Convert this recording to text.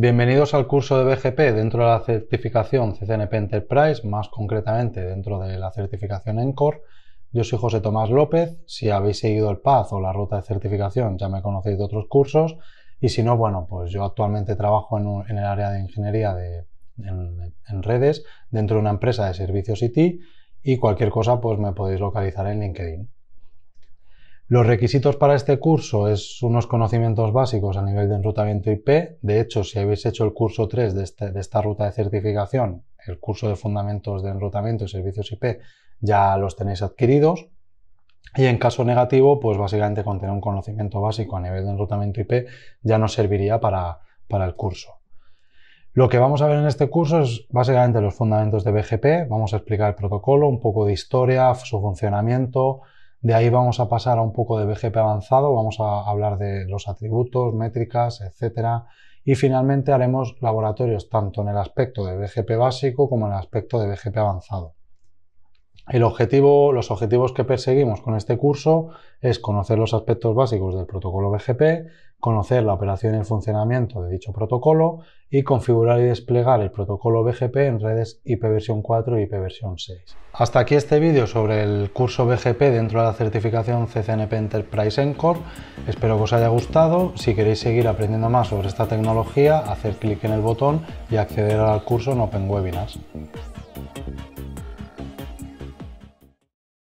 Bienvenidos al curso de BGP dentro de la certificación CCNP Enterprise, más concretamente dentro de la certificación ENCORE. Yo soy José Tomás López. Si habéis seguido el PAZ o la ruta de certificación ya me conocéis de otros cursos. Y si no, bueno, pues yo actualmente trabajo en, el área de ingeniería de, en, redes dentro de una empresa de servicios IT y cualquier cosa pues me podéis localizar en LinkedIn. Los requisitos para este curso es unos conocimientos básicos a nivel de enrutamiento IP. De hecho, si habéis hecho el curso 3 este, de, esta ruta de certificación, el curso de fundamentos de enrutamiento y servicios IP, ya los tenéis adquiridos. Y en caso negativo, pues básicamente con tener un conocimiento básico a nivel de enrutamiento IP ya nos serviría para, para el curso. Lo que vamos a ver en este curso es básicamente los fundamentos de BGP, vamos a explicar el protocolo, un poco de historia, su funcionamiento, de ahí vamos a pasar a un poco de BGP avanzado, vamos a hablar de los atributos, métricas, etcétera. Y finalmente haremos laboratorios tanto en el aspecto de BGP básico como en el aspecto de BGP avanzado. El objetivo, los objetivos que perseguimos con este curso es conocer los aspectos básicos del protocolo BGP, conocer la operación y el funcionamiento de dicho protocolo y configurar y desplegar el protocolo BGP en redes IPv4 y IPv6. Hasta aquí este vídeo sobre el curso BGP dentro de la certificación CCNP Enterprise Encore. Espero que os haya gustado. Si queréis seguir aprendiendo más sobre esta tecnología, hacer clic en el botón y acceder al curso en Open Webinars.